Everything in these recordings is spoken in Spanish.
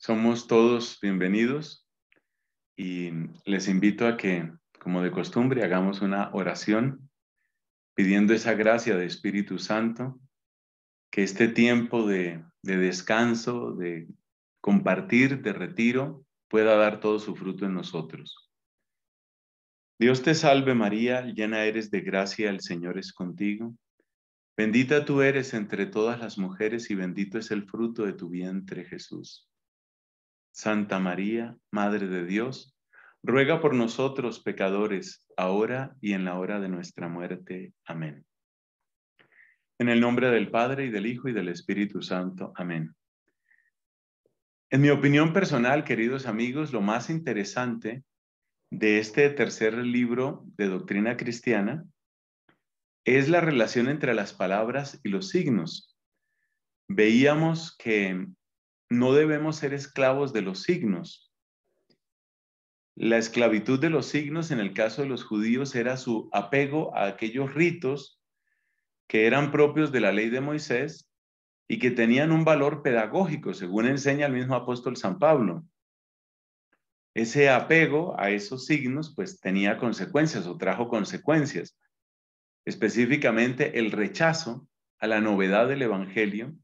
Somos todos bienvenidos y les invito a que, como de costumbre, hagamos una oración pidiendo esa gracia de Espíritu Santo, que este tiempo de, de descanso, de compartir, de retiro, pueda dar todo su fruto en nosotros. Dios te salve María, llena eres de gracia, el Señor es contigo. Bendita tú eres entre todas las mujeres y bendito es el fruto de tu vientre Jesús. Santa María, Madre de Dios, ruega por nosotros pecadores, ahora y en la hora de nuestra muerte. Amén. En el nombre del Padre y del Hijo y del Espíritu Santo. Amén. En mi opinión personal, queridos amigos, lo más interesante de este tercer libro de Doctrina Cristiana es la relación entre las palabras y los signos. Veíamos que no debemos ser esclavos de los signos. La esclavitud de los signos en el caso de los judíos era su apego a aquellos ritos que eran propios de la ley de Moisés y que tenían un valor pedagógico, según enseña el mismo apóstol San Pablo. Ese apego a esos signos pues tenía consecuencias o trajo consecuencias, específicamente el rechazo a la novedad del Evangelio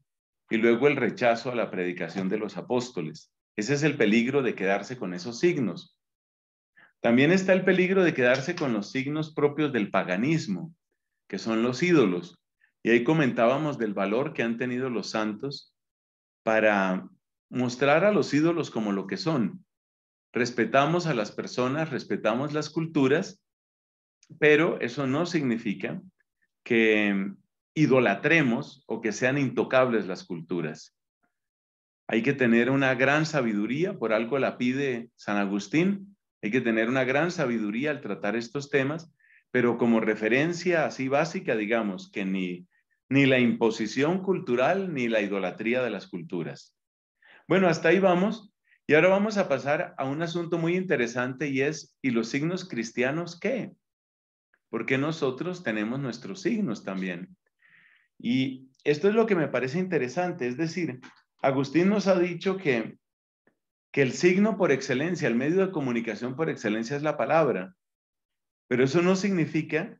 y luego el rechazo a la predicación de los apóstoles. Ese es el peligro de quedarse con esos signos. También está el peligro de quedarse con los signos propios del paganismo, que son los ídolos. Y ahí comentábamos del valor que han tenido los santos para mostrar a los ídolos como lo que son. Respetamos a las personas, respetamos las culturas, pero eso no significa que idolatremos o que sean intocables las culturas. Hay que tener una gran sabiduría, por algo la pide San Agustín, hay que tener una gran sabiduría al tratar estos temas, pero como referencia así básica, digamos que ni, la imposición cultural ni la idolatría de las culturas. Bueno, hasta ahí vamos. Y ahora vamos a pasar a un asunto muy interesante y es, ¿y los signos cristianos qué? Porque nosotros tenemos nuestros signos también. Y esto es lo que me parece interesante, es decir, Agustín nos ha dicho que, que el signo por excelencia, el medio de comunicación por excelencia es la palabra, pero eso no significa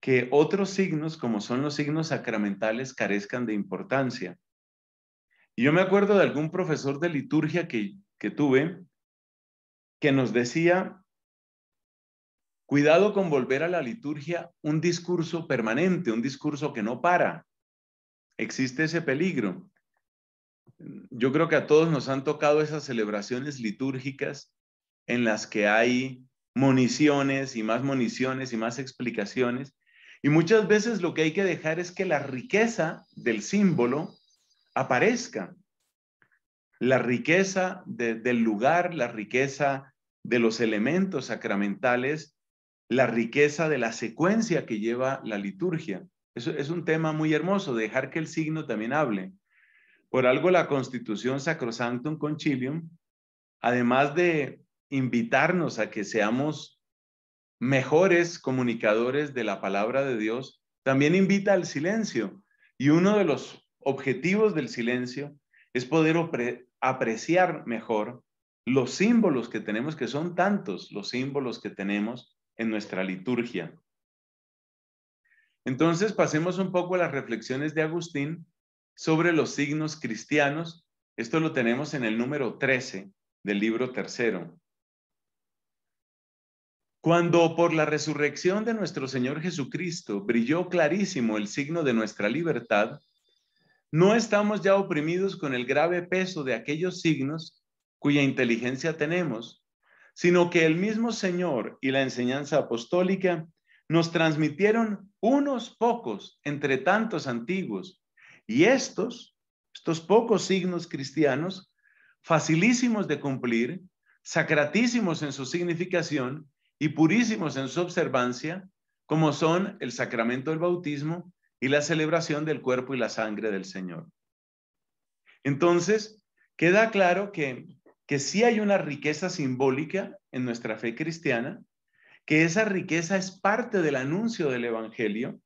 que otros signos, como son los signos sacramentales, carezcan de importancia. Y yo me acuerdo de algún profesor de liturgia que, que tuve, que nos decía Cuidado con volver a la liturgia un discurso permanente, un discurso que no para. Existe ese peligro. Yo creo que a todos nos han tocado esas celebraciones litúrgicas en las que hay municiones y más municiones y más explicaciones. Y muchas veces lo que hay que dejar es que la riqueza del símbolo aparezca. La riqueza del lugar, la riqueza de los elementos sacramentales la riqueza de la secuencia que lleva la liturgia. Eso es un tema muy hermoso, dejar que el signo también hable. Por algo la Constitución Sacrosanctum Concilium, además de invitarnos a que seamos mejores comunicadores de la palabra de Dios, también invita al silencio. Y uno de los objetivos del silencio es poder apreciar mejor los símbolos que tenemos, que son tantos los símbolos que tenemos en nuestra liturgia. Entonces pasemos un poco a las reflexiones de Agustín sobre los signos cristianos. Esto lo tenemos en el número 13 del libro tercero. Cuando por la resurrección de nuestro Señor Jesucristo brilló clarísimo el signo de nuestra libertad, no estamos ya oprimidos con el grave peso de aquellos signos cuya inteligencia tenemos, sino que el mismo Señor y la enseñanza apostólica nos transmitieron unos pocos entre tantos antiguos. Y estos, estos pocos signos cristianos, facilísimos de cumplir, sacratísimos en su significación y purísimos en su observancia, como son el sacramento del bautismo y la celebración del cuerpo y la sangre del Señor. Entonces, queda claro que que sí hay una riqueza simbólica en nuestra fe cristiana, que esa riqueza es parte del anuncio del Evangelio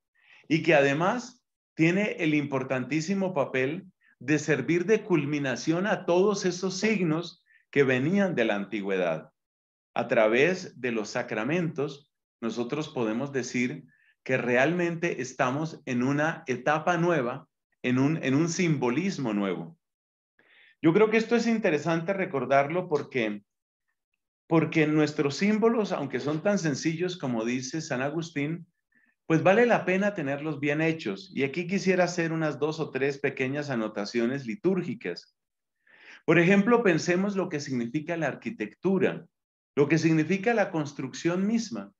y que además tiene el importantísimo papel de servir de culminación a todos esos signos que venían de la antigüedad. A través de los sacramentos, nosotros podemos decir que realmente estamos en una etapa nueva, en un, en un simbolismo nuevo. Yo creo que esto es interesante recordarlo porque, porque nuestros símbolos, aunque son tan sencillos como dice San Agustín, pues vale la pena tenerlos bien hechos. Y aquí quisiera hacer unas dos o tres pequeñas anotaciones litúrgicas. Por ejemplo, pensemos lo que significa la arquitectura, lo que significa la construcción misma.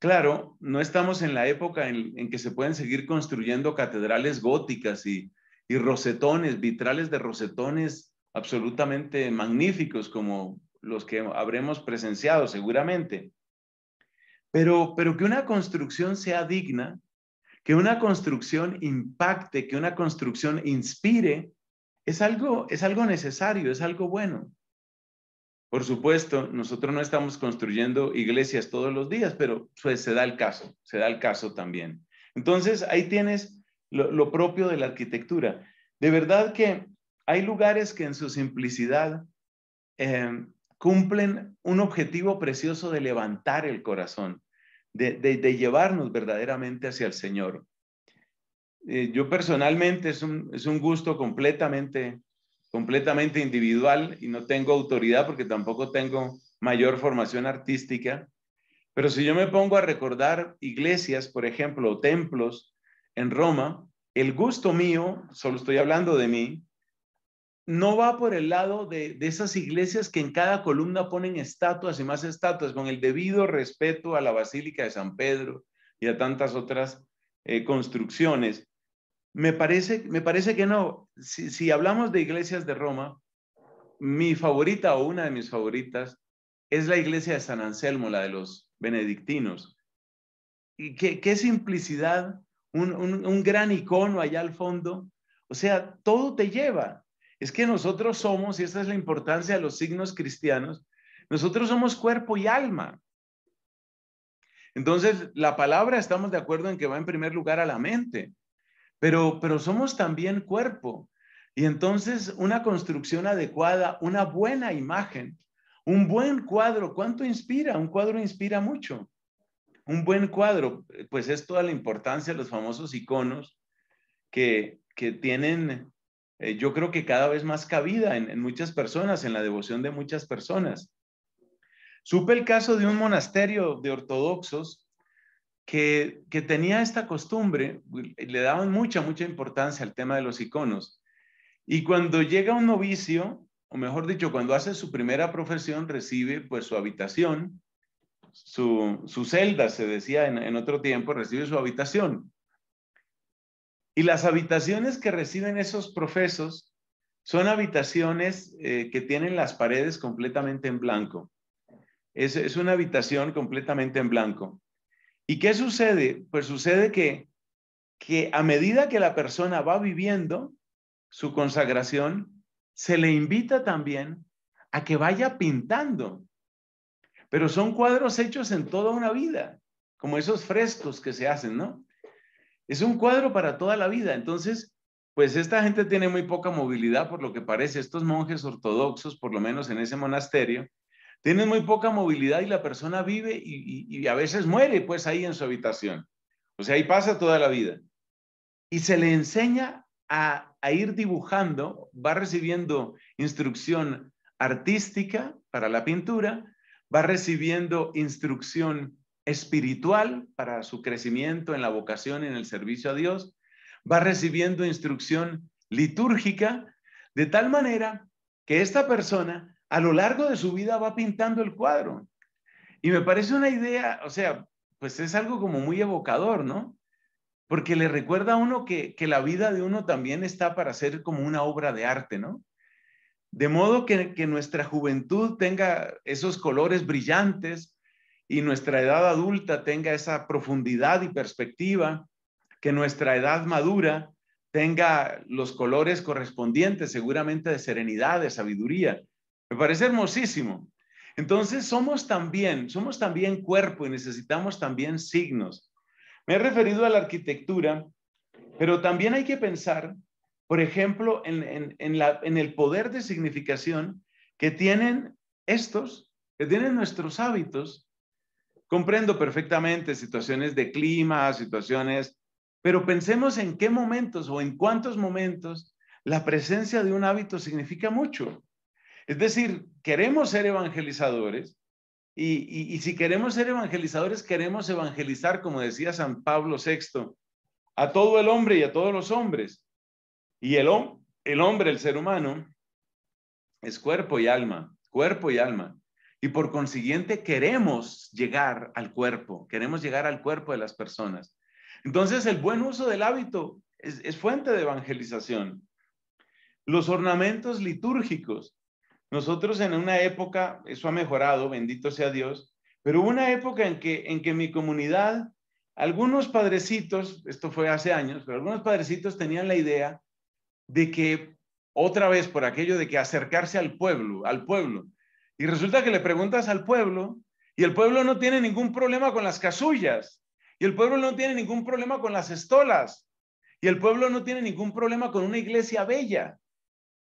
Claro, no estamos en la época en que se pueden seguir construyendo catedrales góticas y, y rosetones, vitrales de rosetones absolutamente magníficos como los que habremos presenciado seguramente. Pero, pero que una construcción sea digna, que una construcción impacte, que una construcción inspire, es algo, es algo necesario, es algo bueno. Por supuesto, nosotros no estamos construyendo iglesias todos los días, pero pues, se da el caso, se da el caso también. Entonces, ahí tienes lo, propio de la arquitectura. De verdad que hay lugares que en su simplicidad eh, cumplen un objetivo precioso de levantar el corazón, de, llevarnos verdaderamente hacia el Señor. Eh, yo personalmente es un, es un gusto completamente, completamente individual y no tengo autoridad porque tampoco tengo mayor formación artística, pero si yo me pongo a recordar iglesias, por ejemplo, o templos en Roma, el gusto mío, solo estoy hablando de mí, no va por el lado de, esas iglesias que en cada columna ponen estatuas y más estatuas, con el debido respeto a la Basílica de San Pedro y a tantas otras eh, construcciones. Me parece, me parece que no. Si, hablamos de iglesias de Roma, mi favorita o una de mis favoritas es la iglesia de San Anselmo, la de los benedictinos. ¿Y qué, qué simplicidad un, gran icono allá al fondo. O sea, todo te lleva. Es que nosotros somos, y esa es la importancia de los signos cristianos, nosotros somos cuerpo y alma. Entonces, la palabra estamos de acuerdo en que va en primer lugar a la mente, pero, pero somos también cuerpo. Y entonces, una construcción adecuada, una buena imagen, un buen cuadro, ¿cuánto inspira? Un cuadro inspira mucho un buen cuadro, pues es toda la importancia de los famosos iconos que, tienen, eh, yo creo que cada vez más cabida en, muchas personas, en la devoción de muchas personas. Supe el caso de un monasterio de ortodoxos que, que tenía esta costumbre, le daban mucha, mucha importancia al tema de los iconos. Y cuando llega un novicio, o mejor dicho, cuando hace su primera profesión, recibe pues su habitación, su, celda, se decía en, otro tiempo, recibe su habitación. Y las habitaciones que reciben esos profesos son habitaciones eh, que tienen las paredes completamente en blanco. Es, una habitación completamente en blanco. ¿Y qué sucede? Pues sucede que a medida que la persona va viviendo su consagración, se le invita también a que vaya pintando pero son cuadros hechos en toda una vida, como esos frescos que se hacen, ¿no? Es un cuadro para toda la vida. Entonces, pues esta gente tiene muy poca movilidad, por lo que parece. Estos monjes ortodoxos, por lo menos en ese monasterio, tienen muy poca movilidad y la persona vive y, a veces muere, pues ahí en su habitación. O sea, ahí pasa toda la vida. Y se le enseña a ir dibujando, va recibiendo instrucción artística para la pintura, va recibiendo instrucción espiritual para su crecimiento en la vocación, en el servicio a Dios, va recibiendo instrucción litúrgica, de tal manera que esta persona a lo largo de su vida va pintando el cuadro. Y me parece una idea, o sea, pues es algo como muy evocador, ¿no? Porque le recuerda a uno que, que la vida de uno también está para ser como una obra de arte, ¿no? De modo que, nuestra juventud tenga esos colores brillantes y nuestra edad adulta tenga esa profundidad y perspectiva, que nuestra edad madura tenga los colores correspondientes, seguramente de serenidad, de sabiduría. Me parece hermosísimo. Entonces somos también, somos también cuerpo y necesitamos también signos. Me he referido a la arquitectura, pero también hay que pensar por ejemplo, en, el poder de significación que tienen estos, que tienen nuestros hábitos. Comprendo perfectamente situaciones de clima, situaciones, pero pensemos en qué momentos o en cuántos momentos la presencia de un hábito significa mucho. Es decir, queremos ser evangelizadores y, y, si queremos ser evangelizadores, queremos evangelizar, como decía San Pablo VI, a todo el hombre y a todos los hombres. Y el, hombre, el ser humano, es cuerpo y alma, cuerpo y alma. Y por consiguiente queremos llegar al cuerpo, queremos llegar al cuerpo de las personas. Entonces el buen uso del hábito es, fuente de evangelización. Los ornamentos litúrgicos. Nosotros en una época, eso ha mejorado, bendito sea Dios, pero hubo una época en que, en que mi comunidad, algunos padrecitos, esto fue hace años, pero algunos padrecitos tenían la idea de que otra vez por aquello de que acercarse al pueblo, al pueblo. Y resulta que le preguntas al pueblo y el pueblo no tiene ningún problema con las casullas y el pueblo no tiene ningún problema con las estolas y el pueblo no tiene ningún problema con una iglesia bella.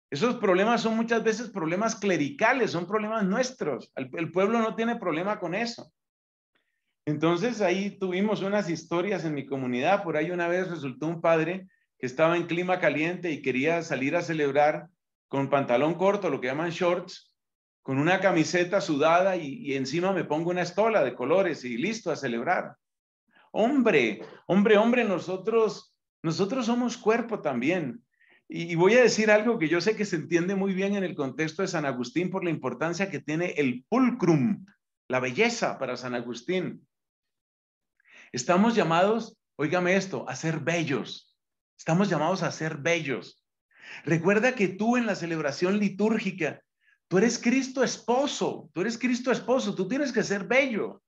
Esos problemas son muchas veces problemas clericales, son problemas nuestros. El, pueblo no tiene problema con eso. Entonces ahí tuvimos unas historias en mi comunidad. Por ahí una vez resultó un padre estaba en clima caliente y quería salir a celebrar con pantalón corto, lo que llaman shorts, con una camiseta sudada y, encima me pongo una estola de colores y listo a celebrar. Hombre, hombre, hombre, nosotros, nosotros somos cuerpo también. Y, voy a decir algo que yo sé que se entiende muy bien en el contexto de San Agustín por la importancia que tiene el pulcrum, la belleza para San Agustín. Estamos llamados, óigame esto, a ser bellos. Estamos llamados a ser bellos. Recuerda que tú en la celebración litúrgica, tú eres Cristo esposo, tú eres Cristo esposo, tú tienes que ser bello.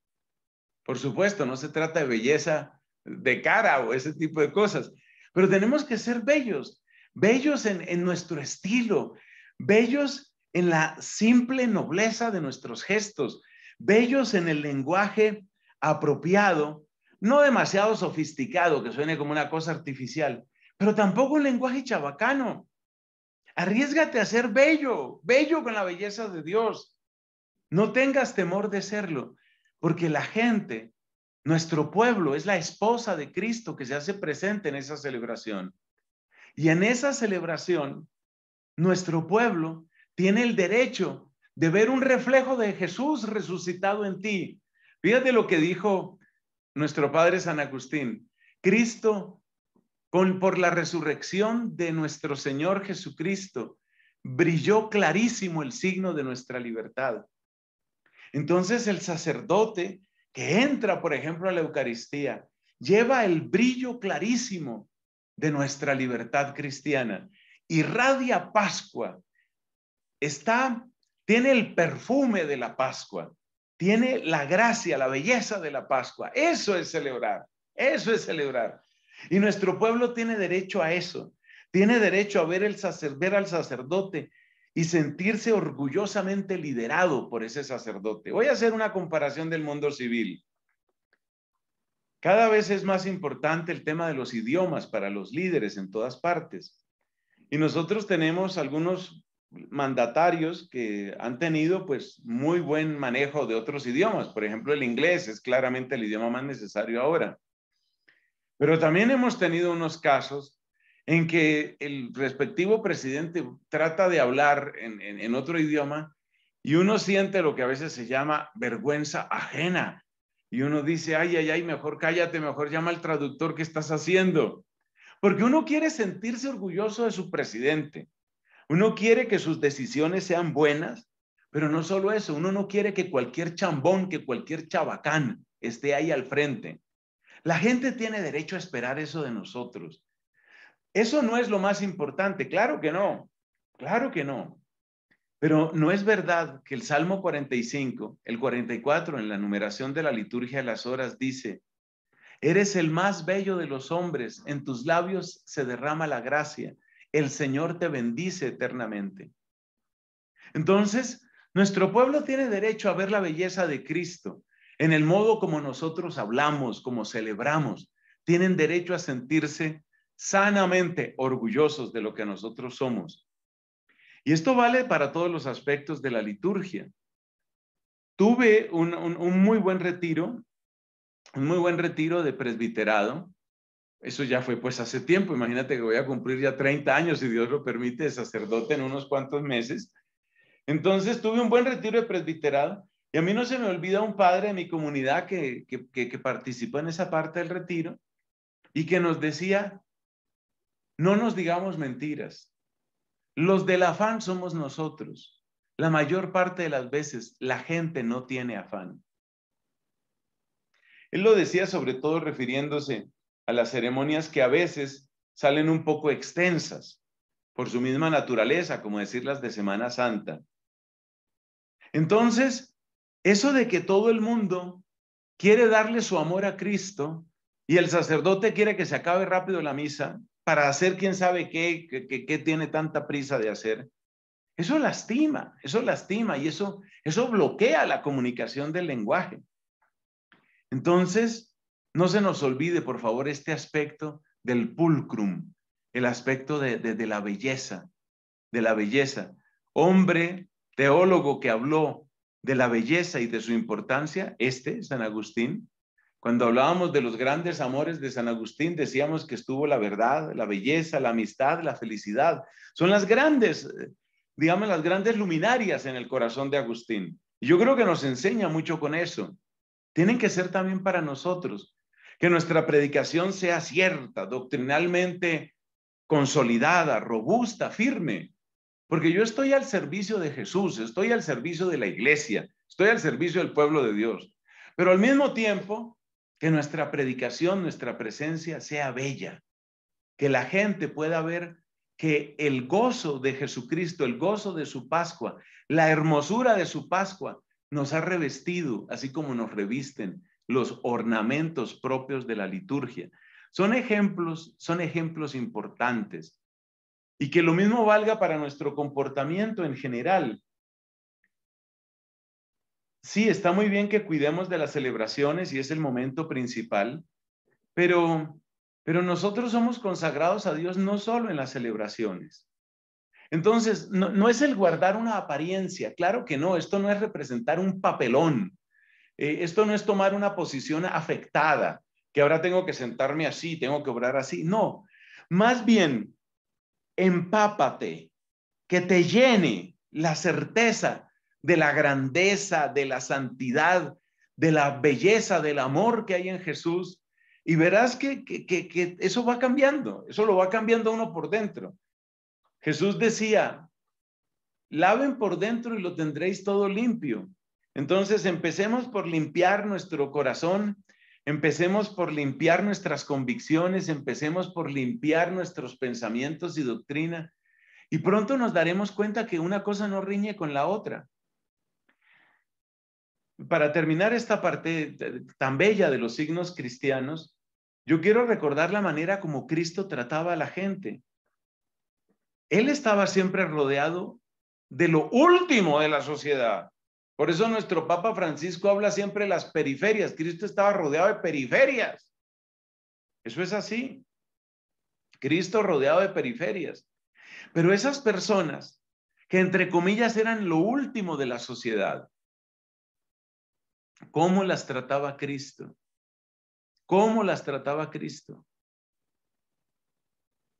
Por supuesto, no se trata de belleza de cara o ese tipo de cosas, pero tenemos que ser bellos, bellos en, en nuestro estilo, bellos en la simple nobleza de nuestros gestos, bellos en el lenguaje apropiado, no demasiado sofisticado, que suene como una cosa artificial, pero tampoco un lenguaje chabacano. Arriesgate a ser bello, bello con la belleza de Dios. No tengas temor de serlo, porque la gente, nuestro pueblo, es la esposa de Cristo que se hace presente en esa celebración. Y en esa celebración, nuestro pueblo tiene el derecho de ver un reflejo de Jesús resucitado en ti. Fíjate lo que dijo nuestro Padre San Agustín. Cristo por la resurrección de nuestro Señor Jesucristo, brilló clarísimo el signo de nuestra libertad. Entonces el sacerdote que entra, por ejemplo, a la Eucaristía, lleva el brillo clarísimo de nuestra libertad cristiana. Irradia Pascua. Está, tiene el perfume de la Pascua, tiene la gracia, la belleza de la Pascua. Eso es celebrar, eso es celebrar. Y nuestro pueblo tiene derecho a eso. Tiene derecho a ver, el al sacerdote y sentirse orgullosamente liderado por ese sacerdote. Voy a hacer una comparación del mundo civil. Cada vez es más importante el tema de los idiomas para los líderes en todas partes. Y nosotros tenemos algunos mandatarios que han tenido pues muy buen manejo de otros idiomas. Por ejemplo, el inglés es claramente el idioma más necesario ahora. Pero también hemos tenido unos casos en que el respectivo presidente trata de hablar en, otro idioma y uno siente lo que a veces se llama vergüenza ajena. Y uno dice, ay, ay, ay, mejor cállate, mejor llama al traductor que estás haciendo. Porque uno quiere sentirse orgulloso de su presidente. Uno quiere que sus decisiones sean buenas, pero no solo eso, uno no quiere que cualquier chambón, que cualquier chabacán esté ahí al frente. La gente tiene derecho a esperar eso de nosotros. Eso no es lo más importante, claro que no, claro que no. Pero no es verdad que el Salmo 45, el 44 en la numeración de la liturgia de las horas dice, Eres el más bello de los hombres, en tus labios se derrama la gracia, el Señor te bendice eternamente. Entonces, nuestro pueblo tiene derecho a ver la belleza de Cristo, en el modo como nosotros hablamos, como celebramos. Tienen derecho a sentirse sanamente orgullosos de lo que nosotros somos. Y esto vale para todos los aspectos de la liturgia. Tuve un, muy buen retiro, un muy buen retiro de presbiterado. Eso ya fue pues hace tiempo. Imagínate que voy a cumplir ya 30 años, si Dios lo permite, de sacerdote en unos cuantos meses. Entonces tuve un buen retiro de presbiterado y a mí no se me olvida un padre de mi comunidad que, participó en esa parte del retiro y que nos decía, no nos digamos mentiras. Los del afán somos nosotros. La mayor parte de las veces la gente no tiene afán. Él lo decía sobre todo refiriéndose a las ceremonias que a veces salen un poco extensas por su misma naturaleza, como decir las de Semana Santa. Entonces, eso de que todo el mundo quiere darle su amor a Cristo y el sacerdote quiere que se acabe rápido la misa para hacer quién sabe qué, qué, tiene tanta prisa de hacer, eso lastima, eso lastima y eso, eso bloquea la comunicación del lenguaje. Entonces, no se nos olvide, por favor, este aspecto del pulcrum, el aspecto de la belleza, de la belleza. Hombre, teólogo que habló de la belleza y de su importancia, este, San Agustín, cuando hablábamos de los grandes amores de San Agustín, decíamos que estuvo la verdad, la belleza, la amistad, la felicidad. Son las grandes, eh, digamos, las grandes luminarias en el corazón de Agustín. Y yo creo que nos enseña mucho con eso. Tienen que ser también para nosotros. Que nuestra predicación sea cierta, doctrinalmente consolidada, robusta, firme, porque yo estoy al servicio de Jesús, estoy al servicio de la iglesia, estoy al servicio del pueblo de Dios. Pero al mismo tiempo, que nuestra predicación, nuestra presencia sea bella, que la gente pueda ver que el gozo de Jesucristo, el gozo de su Pascua, la hermosura de su Pascua, nos ha revestido, así como nos revisten los ornamentos propios de la liturgia. Son ejemplos, son ejemplos importantes y que lo mismo valga para nuestro comportamiento en general. Sí, está muy bien que cuidemos de las celebraciones y es el momento principal, pero, pero nosotros somos consagrados a Dios no solo en las celebraciones. Entonces, no, es el guardar una apariencia, claro que no, esto no es representar un papelón, eh, esto no es tomar una posición afectada, que ahora tengo que sentarme así, tengo que obrar así, no, más bien empápate, que te llene la certeza de la grandeza, de la santidad, de la belleza, del amor que hay en Jesús. Y verás que, eso va cambiando, eso lo va cambiando uno por dentro. Jesús decía, laven por dentro y lo tendréis todo limpio. Entonces empecemos por limpiar nuestro corazón Empecemos por limpiar nuestras convicciones, empecemos por limpiar nuestros pensamientos y doctrina, y pronto nos daremos cuenta que una cosa no riñe con la otra. Para terminar esta parte tan bella de los signos cristianos, yo quiero recordar la manera como Cristo trataba a la gente. Él estaba siempre rodeado de lo último de la sociedad. Por eso nuestro Papa Francisco habla siempre de las periferias. Cristo estaba rodeado de periferias. Eso es así. Cristo rodeado de periferias. Pero esas personas que entre comillas eran lo último de la sociedad, ¿cómo las trataba Cristo? ¿Cómo las trataba Cristo?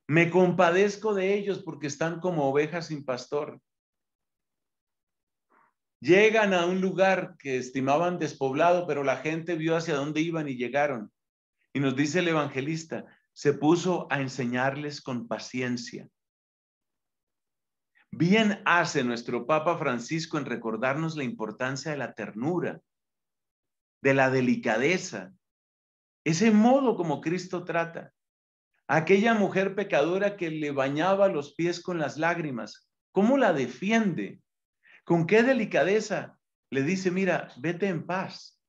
Me compadezco de ellos porque están como ovejas sin pastor. Llegan a un lugar que estimaban despoblado, pero la gente vio hacia dónde iban y llegaron. Y nos dice el evangelista, se puso a enseñarles con paciencia. Bien hace nuestro Papa Francisco en recordarnos la importancia de la ternura, de la delicadeza, ese modo como Cristo trata. Aquella mujer pecadora que le bañaba los pies con las lágrimas, ¿cómo la defiende? Con qué delicadeza le dice, mira, vete en paz.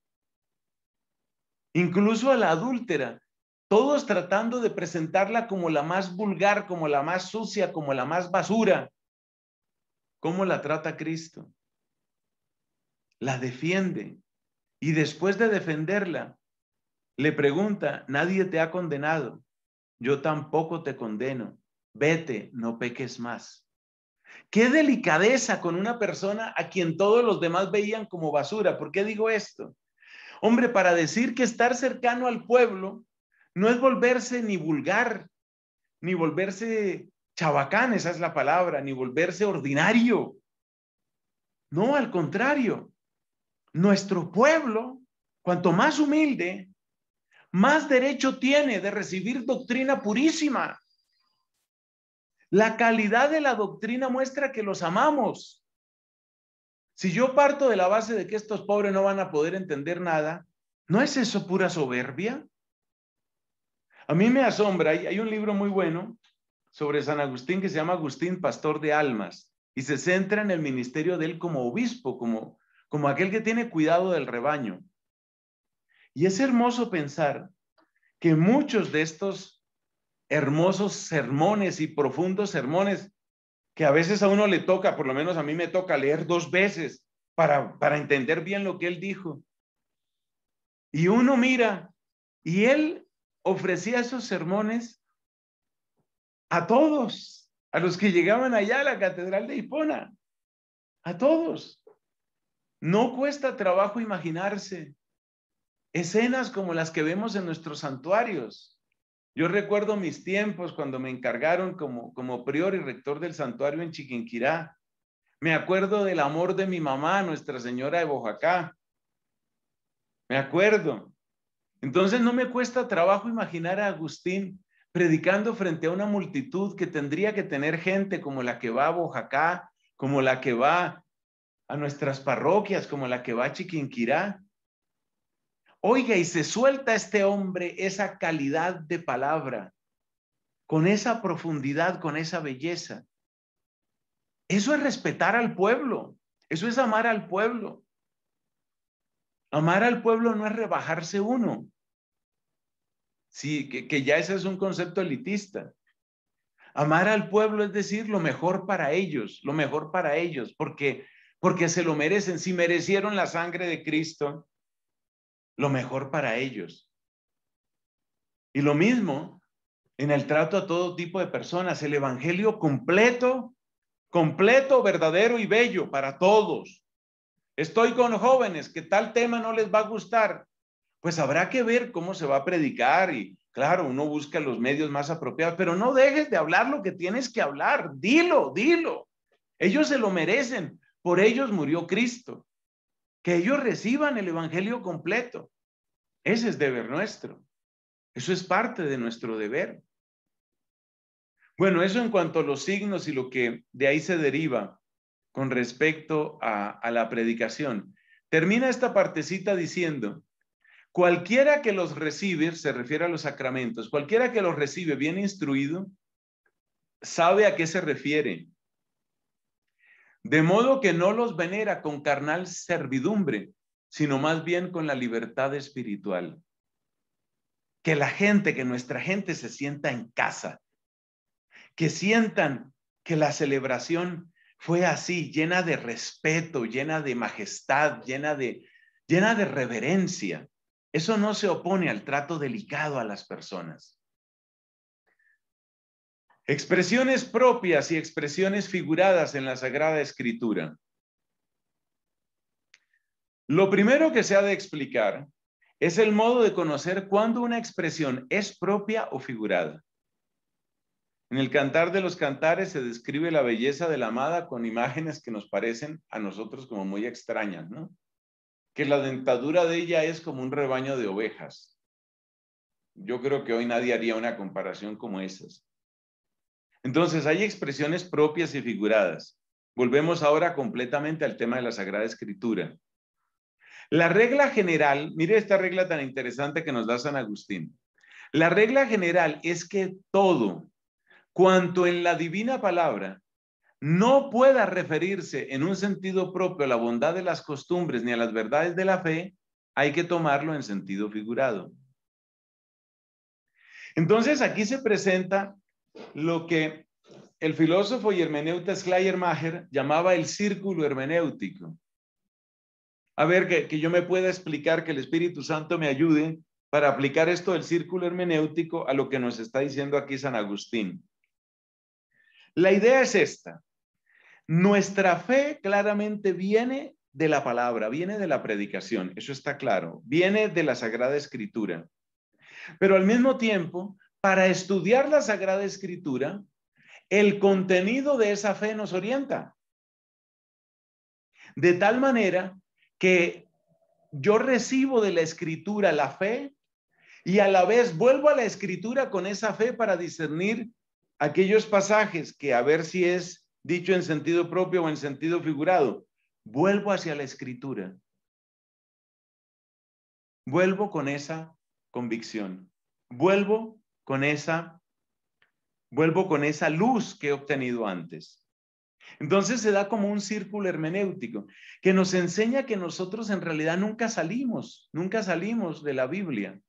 Incluso a la adúltera, todos tratando de presentarla como la más vulgar, como la más sucia, como la más basura. ¿Cómo la trata Cristo? La defiende. Y después de defenderla, le pregunta, nadie te ha condenado, yo tampoco te condeno, vete, no peques más. Qué delicadeza con una persona a quien todos los demás veían como basura. ¿Por qué digo esto? Hombre, para decir que estar cercano al pueblo no es volverse ni vulgar, ni volverse chabacán, esa es la palabra, ni volverse ordinario. No, al contrario. Nuestro pueblo, cuanto más humilde, más derecho tiene de recibir doctrina purísima. La calidad de la doctrina muestra que los amamos. Si yo parto de la base de que estos pobres no van a poder entender nada, ¿no es eso pura soberbia? A mí me asombra, hay un libro muy bueno sobre San Agustín que se llama Agustín, Pastor de Almas, y se centra en el ministerio de él como obispo, como, como aquel que tiene cuidado del rebaño. Y es hermoso pensar que muchos de estos hermosos sermones y profundos sermones que a veces a uno le toca, por lo menos a mí me toca leer dos veces para, para entender bien lo que él dijo. Y uno mira, y él ofrecía esos sermones a todos, a los que llegaban allá a la Catedral de Hipona, a todos. No cuesta trabajo imaginarse escenas como las que vemos en nuestros santuarios, yo recuerdo mis tiempos cuando me encargaron como, como prior y rector del santuario en Chiquinquirá. Me acuerdo del amor de mi mamá, Nuestra Señora de Bojacá. Me acuerdo. Entonces no me cuesta trabajo imaginar a Agustín predicando frente a una multitud que tendría que tener gente como la que va a Bojacá, como la que va a nuestras parroquias, como la que va a Chiquinquirá. Oiga, y se suelta este hombre esa calidad de palabra, con esa profundidad, con esa belleza. Eso es respetar al pueblo, eso es amar al pueblo. Amar al pueblo no es rebajarse uno. Sí, que, que ya ese es un concepto elitista. Amar al pueblo es decir lo mejor para ellos, lo mejor para ellos, porque porque se lo merecen. Si merecieron la sangre de Cristo, lo mejor para ellos. Y lo mismo en el trato a todo tipo de personas, el Evangelio completo, completo, verdadero y bello para todos. Estoy con jóvenes que tal tema no les va a gustar, pues habrá que ver cómo se va a predicar y claro, uno busca los medios más apropiados, pero no dejes de hablar lo que tienes que hablar, dilo, dilo. Ellos se lo merecen, por ellos murió Cristo que ellos reciban el Evangelio completo. Ese es deber nuestro. Eso es parte de nuestro deber. Bueno, eso en cuanto a los signos y lo que de ahí se deriva con respecto a, la predicación. Termina esta partecita diciendo, cualquiera que los recibe, se refiere a los sacramentos, cualquiera que los recibe bien instruido, sabe a qué se refiere de modo que no los venera con carnal servidumbre, sino más bien con la libertad espiritual. Que la gente, que nuestra gente se sienta en casa, que sientan que la celebración fue así, llena de respeto, llena de majestad, llena de, llena de reverencia. Eso no se opone al trato delicado a las personas. Expresiones propias y expresiones figuradas en la Sagrada Escritura. Lo primero que se ha de explicar es el modo de conocer cuándo una expresión es propia o figurada. En el Cantar de los Cantares se describe la belleza de la amada con imágenes que nos parecen a nosotros como muy extrañas, ¿no? Que la dentadura de ella es como un rebaño de ovejas. Yo creo que hoy nadie haría una comparación como esas. Entonces, hay expresiones propias y figuradas. Volvemos ahora completamente al tema de la Sagrada Escritura. La regla general, mire esta regla tan interesante que nos da San Agustín. La regla general es que todo cuanto en la divina palabra no pueda referirse en un sentido propio a la bondad de las costumbres ni a las verdades de la fe, hay que tomarlo en sentido figurado. Entonces aquí se presenta lo que el filósofo y hermeneuta Schleiermacher llamaba el círculo hermenéutico. A ver, que, que yo me pueda explicar, que el Espíritu Santo me ayude para aplicar esto del círculo hermenéutico a lo que nos está diciendo aquí San Agustín. La idea es esta. Nuestra fe claramente viene de la palabra, viene de la predicación, eso está claro, viene de la Sagrada Escritura. Pero al mismo tiempo, para estudiar la Sagrada Escritura, el contenido de esa fe nos orienta. De tal manera que yo recibo de la escritura la fe y a la vez vuelvo a la escritura con esa fe para discernir aquellos pasajes que a ver si es dicho en sentido propio o en sentido figurado. Vuelvo hacia la escritura. Vuelvo con esa convicción. Vuelvo con esa, vuelvo con esa luz que he obtenido antes. Entonces se da como un círculo hermenéutico que nos enseña que nosotros en realidad nunca salimos, nunca salimos de la Biblia.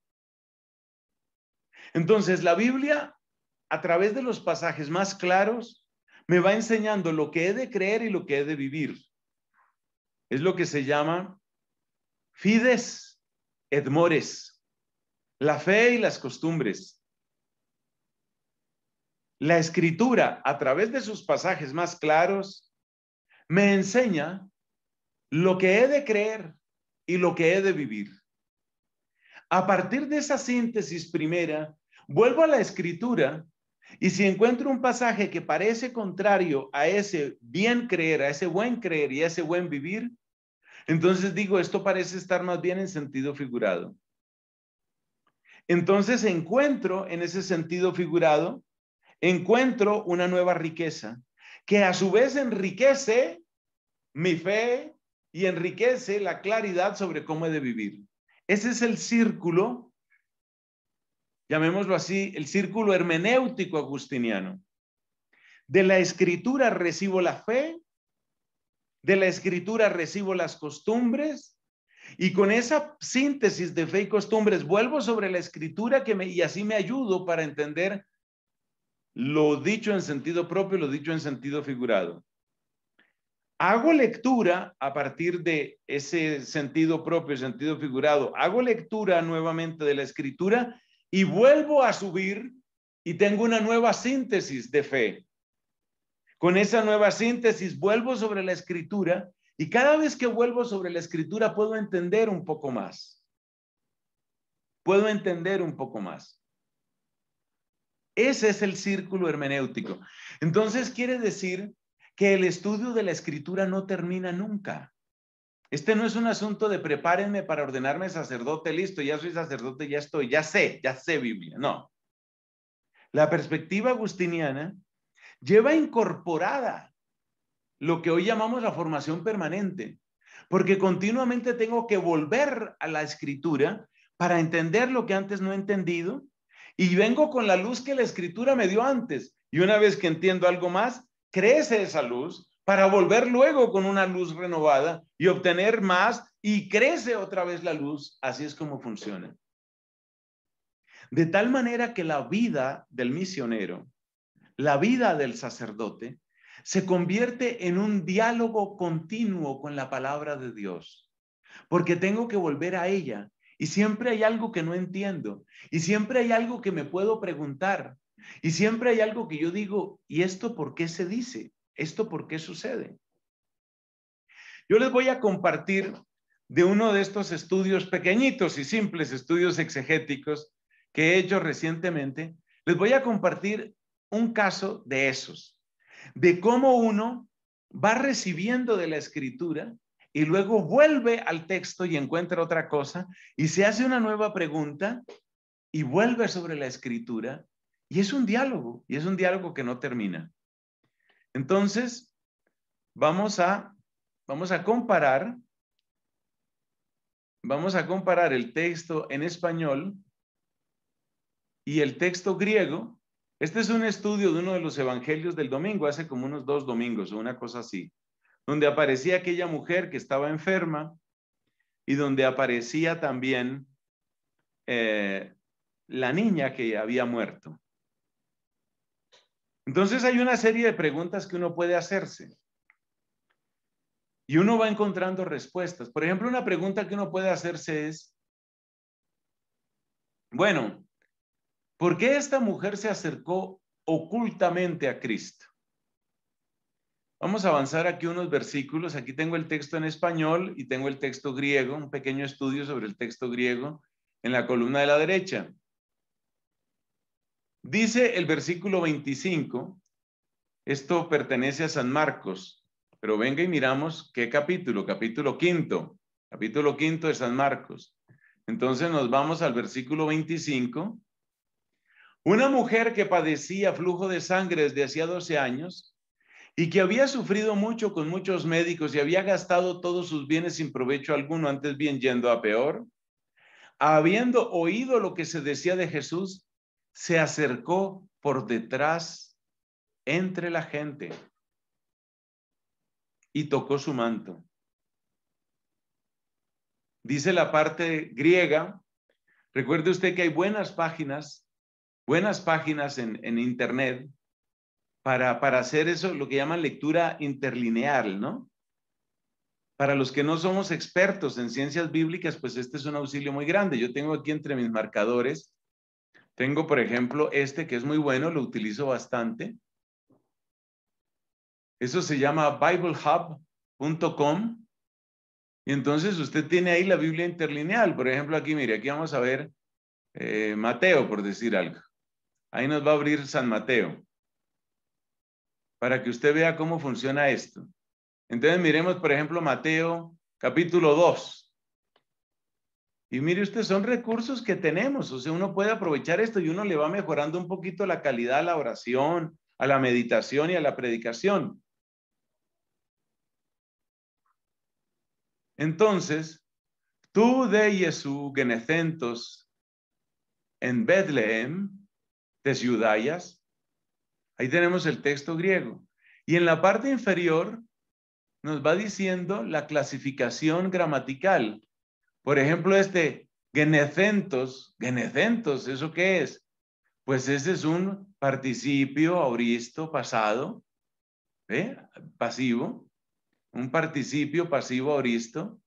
Entonces la Biblia, a través de los pasajes más claros, me va enseñando lo que he de creer y lo que he de vivir. Es lo que se llama fides et mores, la fe y las costumbres. La escritura, a través de sus pasajes más claros, me enseña lo que he de creer y lo que he de vivir. A partir de esa síntesis primera, vuelvo a la escritura y si encuentro un pasaje que parece contrario a ese bien creer, a ese buen creer y a ese buen vivir, entonces digo, esto parece estar más bien en sentido figurado. Entonces encuentro en ese sentido figurado encuentro una nueva riqueza que a su vez enriquece mi fe y enriquece la claridad sobre cómo he de vivir. Ese es el círculo, llamémoslo así, el círculo hermenéutico agustiniano. De la escritura recibo la fe, de la escritura recibo las costumbres, y con esa síntesis de fe y costumbres vuelvo sobre la escritura que me, y así me ayudo para entender lo dicho en sentido propio, lo dicho en sentido figurado. Hago lectura a partir de ese sentido propio, sentido figurado. Hago lectura nuevamente de la escritura y vuelvo a subir y tengo una nueva síntesis de fe. Con esa nueva síntesis vuelvo sobre la escritura y cada vez que vuelvo sobre la escritura puedo entender un poco más. Puedo entender un poco más. Ese es el círculo hermenéutico. Entonces quiere decir que el estudio de la escritura no termina nunca. Este no es un asunto de prepárenme para ordenarme sacerdote, listo, ya soy sacerdote, ya estoy, ya sé, ya sé Biblia. No. La perspectiva agustiniana lleva incorporada lo que hoy llamamos la formación permanente, porque continuamente tengo que volver a la escritura para entender lo que antes no he entendido, y vengo con la luz que la escritura me dio antes. Y una vez que entiendo algo más, crece esa luz para volver luego con una luz renovada y obtener más y crece otra vez la luz. Así es como funciona. De tal manera que la vida del misionero, la vida del sacerdote, se convierte en un diálogo continuo con la palabra de Dios, porque tengo que volver a ella y siempre hay algo que no entiendo. Y siempre hay algo que me puedo preguntar. Y siempre hay algo que yo digo, ¿y esto por qué se dice? ¿Esto por qué sucede? Yo les voy a compartir de uno de estos estudios pequeñitos y simples, estudios exegéticos que he hecho recientemente. Les voy a compartir un caso de esos, de cómo uno va recibiendo de la escritura y luego vuelve al texto y encuentra otra cosa y se hace una nueva pregunta y vuelve sobre la escritura y es un diálogo y es un diálogo que no termina. Entonces, vamos a vamos a comparar vamos a comparar el texto en español y el texto griego. Este es un estudio de uno de los evangelios del domingo, hace como unos dos domingos o una cosa así donde aparecía aquella mujer que estaba enferma y donde aparecía también eh, la niña que había muerto. Entonces hay una serie de preguntas que uno puede hacerse y uno va encontrando respuestas. Por ejemplo, una pregunta que uno puede hacerse es, bueno, ¿por qué esta mujer se acercó ocultamente a Cristo? Vamos a avanzar aquí unos versículos. Aquí tengo el texto en español y tengo el texto griego, un pequeño estudio sobre el texto griego en la columna de la derecha. Dice el versículo 25, esto pertenece a San Marcos, pero venga y miramos qué capítulo, capítulo quinto, capítulo quinto de San Marcos. Entonces nos vamos al versículo 25. Una mujer que padecía flujo de sangre desde hacía 12 años, y que había sufrido mucho con muchos médicos y había gastado todos sus bienes sin provecho alguno, antes bien yendo a peor, habiendo oído lo que se decía de Jesús, se acercó por detrás entre la gente y tocó su manto. Dice la parte griega, recuerde usted que hay buenas páginas, buenas páginas en, en Internet, para, hacer eso, lo que llaman lectura interlineal, ¿no? Para los que no somos expertos en ciencias bíblicas, pues este es un auxilio muy grande. Yo tengo aquí entre mis marcadores, tengo por ejemplo este que es muy bueno, lo utilizo bastante. Eso se llama biblehub.com. Y entonces usted tiene ahí la Biblia interlineal. Por ejemplo, aquí, mire, aquí vamos a ver eh, Mateo, por decir algo. Ahí nos va a abrir San Mateo para que usted vea cómo funciona esto. Entonces miremos, por ejemplo, Mateo capítulo 2. Y mire usted, son recursos que tenemos, o sea, uno puede aprovechar esto y uno le va mejorando un poquito la calidad a la oración, a la meditación y a la predicación. Entonces, tú de Jesús genecentos en Bethlehem, de Ciudayas, Ahí tenemos el texto griego. Y en la parte inferior nos va diciendo la clasificación gramatical. Por ejemplo, este genecentos, genecentos, ¿eso qué es? Pues ese es un participio auristo pasado, pasivo, un participio pasivo auristo.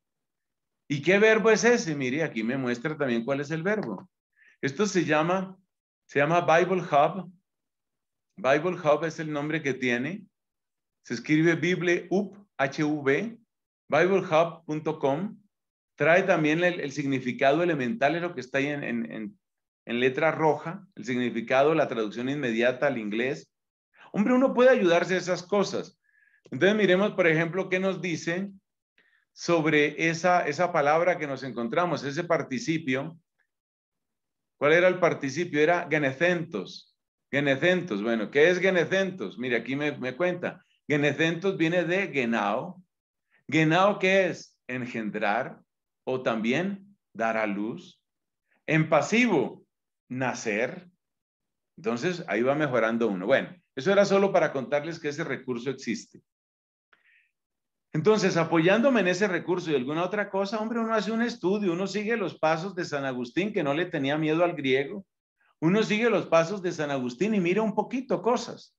¿Y qué verbo es ese? Mire, aquí me muestra también cuál es el verbo. Esto se llama, se llama Bible Hub, BibleHub Hub es el nombre que tiene. Se escribe Bible UP, h BibleHub.com. Trae también el, significado elemental, es lo que está ahí en, en, en, en letra roja, el significado, la traducción inmediata al inglés. Hombre, uno puede ayudarse a esas cosas. Entonces miremos, por ejemplo, qué nos dice sobre esa, esa palabra que nos encontramos, ese participio. ¿Cuál era el participio? Era genecentos. Genecentos, bueno, ¿qué es Genecentos? Mire, aquí me, cuenta. Genecentos viene de Genao. Genao, ¿qué es? Engendrar o también dar a luz. En pasivo, nacer. Entonces, ahí va mejorando uno. Bueno, eso era solo para contarles que ese recurso existe. Entonces, apoyándome en ese recurso y alguna otra cosa, hombre, uno hace un estudio, uno sigue los pasos de San Agustín, que no le tenía miedo al griego, uno sigue los pasos de San Agustín y mira un poquito cosas.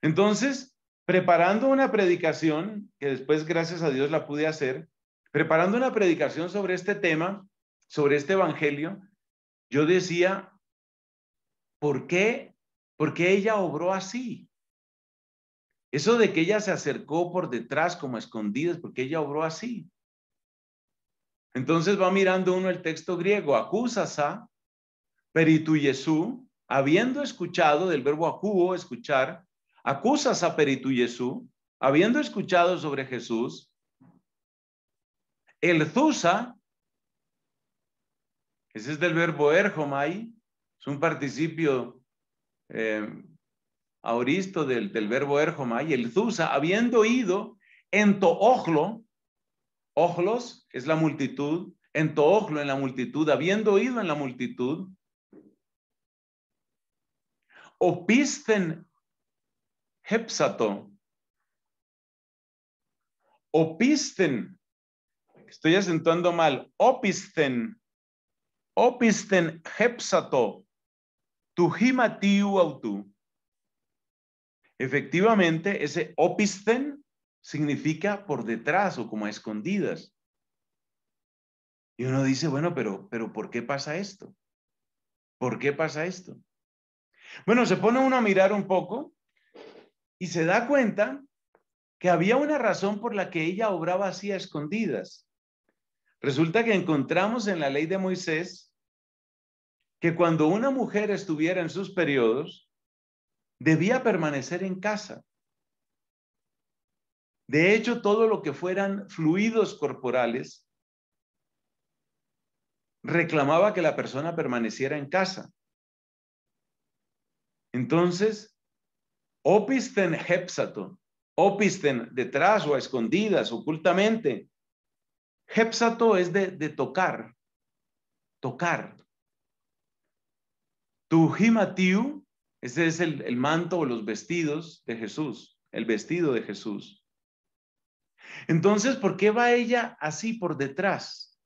Entonces, preparando una predicación, que después, gracias a Dios, la pude hacer, preparando una predicación sobre este tema, sobre este evangelio, yo decía, ¿por qué? ¿Por qué ella obró así? Eso de que ella se acercó por detrás como escondidas, porque ella obró así. Entonces va mirando uno el texto griego, a Perituyesú, habiendo escuchado, del verbo acúo, escuchar, acusas a Perituyesú, habiendo escuchado sobre Jesús, el Zusa, ese es del verbo erjomai, es un participio eh, auristo del, verbo erjomai, el Zusa, habiendo ido en toojlo, ojlos es la multitud, en toojlo en la multitud, habiendo oído en la multitud, Opisten hepsato. Opisten. Estoy acentuando mal. Opisten. Opisten hepsato. Tujimatiu autu. Efectivamente, ese opisten significa por detrás o como a escondidas. Y uno dice, bueno, pero, pero ¿por qué pasa esto? ¿Por qué pasa esto? Bueno, se pone uno a mirar un poco y se da cuenta que había una razón por la que ella obraba así a escondidas. Resulta que encontramos en la ley de Moisés que cuando una mujer estuviera en sus periodos, debía permanecer en casa. De hecho, todo lo que fueran fluidos corporales reclamaba que la persona permaneciera en casa. Entonces, opisten hepsato, opisten detrás o a escondidas, ocultamente. Hepsato es de, tocar, tocar. himatiu, ese es el manto o los vestidos de Jesús, el vestido de Jesús. Entonces, ¿por qué va ella así por detrás?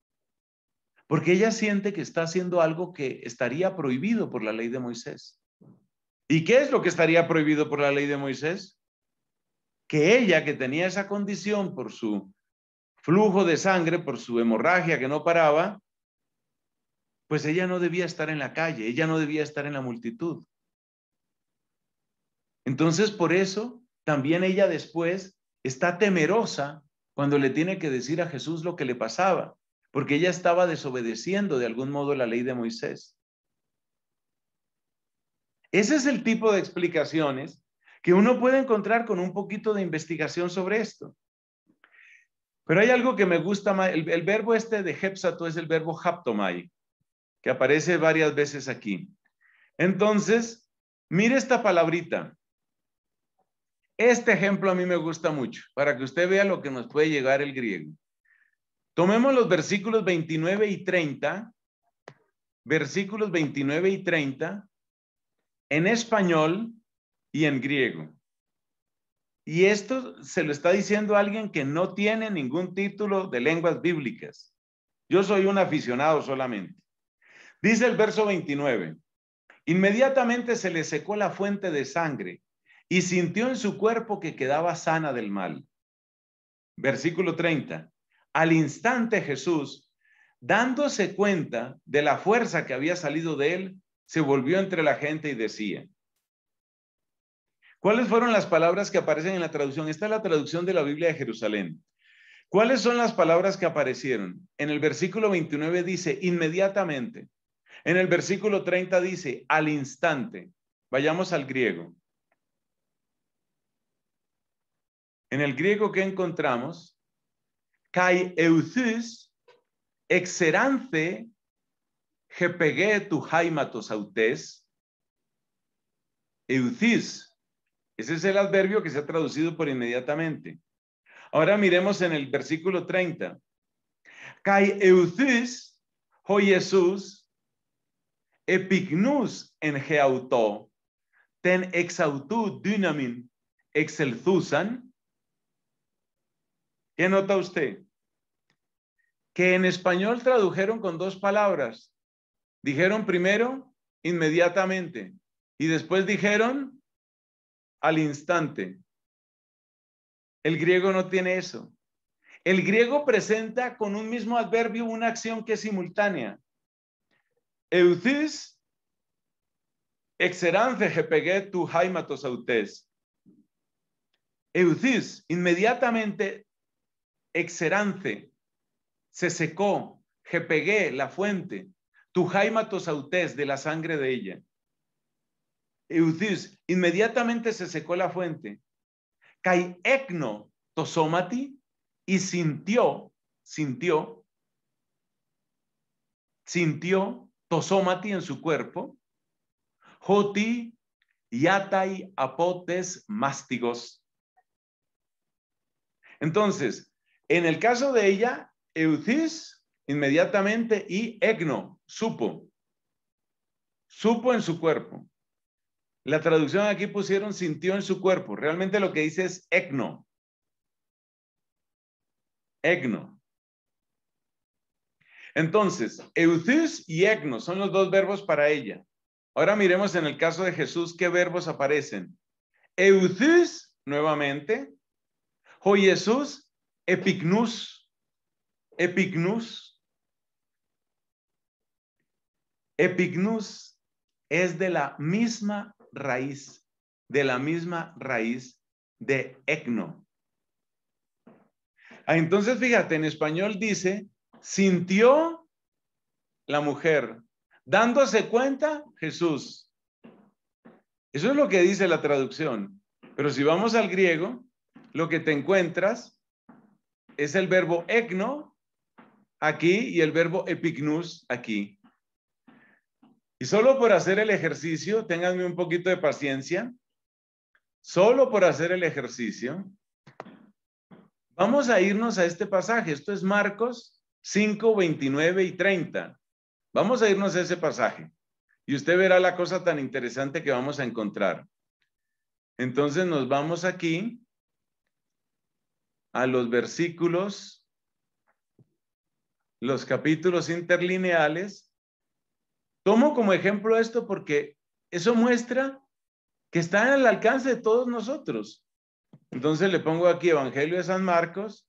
Porque ella siente que está haciendo algo que estaría prohibido por la ley de Moisés. ¿Y qué es lo que estaría prohibido por la ley de Moisés? Que ella, que tenía esa condición por su flujo de sangre, por su hemorragia que no paraba, pues ella no debía estar en la calle, ella no debía estar en la multitud. Entonces, por eso, también ella después está temerosa cuando le tiene que decir a Jesús lo que le pasaba, porque ella estaba desobedeciendo de algún modo la ley de Moisés. Ese es el tipo de explicaciones que uno puede encontrar con un poquito de investigación sobre esto. Pero hay algo que me gusta más. El, verbo este de hepsato es el verbo haptomai, que aparece varias veces aquí. Entonces, mire esta palabrita. Este ejemplo a mí me gusta mucho, para que usted vea lo que nos puede llegar el griego. Tomemos los versículos 29 y 30, versículos 29 y 30, en español y en griego. Y esto se lo está diciendo alguien que no tiene ningún título de lenguas bíblicas. Yo soy un aficionado solamente. Dice el verso 29, inmediatamente se le secó la fuente de sangre y sintió en su cuerpo que quedaba sana del mal. Versículo 30, al instante Jesús, dándose cuenta de la fuerza que había salido de él, se volvió entre la gente y decía. ¿Cuáles fueron las palabras que aparecen en la traducción? Esta es la traducción de la Biblia de Jerusalén. ¿Cuáles son las palabras que aparecieron? En el versículo 29 dice, inmediatamente. En el versículo 30 dice, al instante. Vayamos al griego. En el griego que encontramos, kai euthys, exerance Jepegué tu jaimatos autés. Eucis. Ese es el adverbio que se ha traducido por inmediatamente. Ahora miremos en el versículo 30. Kai eucis ho Jesús epignus en geauto ten exautu dynamin exelzusan. ¿Qué nota usted? Que en español tradujeron con dos palabras, Dijeron primero inmediatamente y después dijeron al instante. El griego no tiene eso. El griego presenta con un mismo adverbio una acción que es simultánea. Euthys exerance pegué tu haimatos autés. Euthys, inmediatamente exerance, se secó, jepegué, la fuente, tu tosautes, de la sangre de ella. Euthis, inmediatamente se secó la fuente. Kai egno, tosomati y sintió, sintió, sintió tosomati en su cuerpo. Joti yatai apotes mástigos. Entonces, en el caso de ella, Euthis inmediatamente y Egno, supo, supo en su cuerpo. La traducción aquí pusieron sintió en su cuerpo. Realmente lo que dice es ecno. Egno. Entonces, euthus y ecno son los dos verbos para ella. Ahora miremos en el caso de Jesús qué verbos aparecen. Euthus, nuevamente. O Jesús, epicnus. Epicnus. Epignus es de la misma raíz, de la misma raíz de ecno. Ah, entonces, fíjate, en español dice, sintió la mujer, dándose cuenta Jesús. Eso es lo que dice la traducción. Pero si vamos al griego, lo que te encuentras es el verbo ecno aquí y el verbo epignus aquí. Y solo por hacer el ejercicio, ténganme un poquito de paciencia, solo por hacer el ejercicio, vamos a irnos a este pasaje. Esto es Marcos 5, 29 y 30. Vamos a irnos a ese pasaje y usted verá la cosa tan interesante que vamos a encontrar. Entonces nos vamos aquí a los versículos, los capítulos interlineales Tomo como ejemplo esto porque eso muestra que está en el alcance de todos nosotros. Entonces le pongo aquí Evangelio de San Marcos,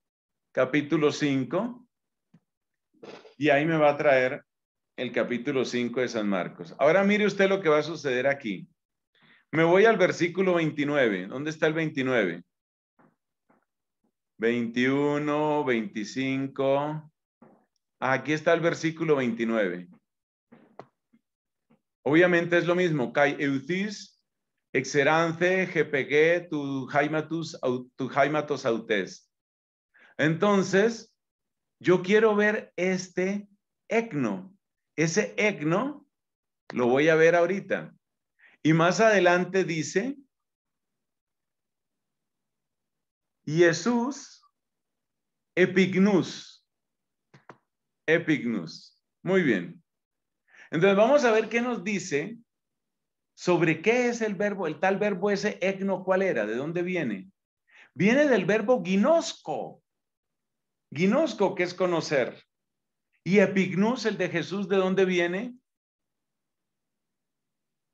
capítulo 5, y ahí me va a traer el capítulo 5 de San Marcos. Ahora mire usted lo que va a suceder aquí. Me voy al versículo 29. ¿Dónde está el 29? 21, 25. Aquí está el versículo 29. Obviamente es lo mismo, kai eutis, exerance, gpg, tu jaimatus, tu jaimatos autes. Entonces, yo quiero ver este ecno. Ese ecno lo voy a ver ahorita. Y más adelante dice, Jesús epignus. Epignus. Muy bien. Entonces vamos a ver qué nos dice sobre qué es el verbo, el tal verbo ese egno, ¿cuál era? ¿De dónde viene? Viene del verbo ginosco. Ginosco, que es conocer. Y epignus, el de Jesús, ¿de dónde viene?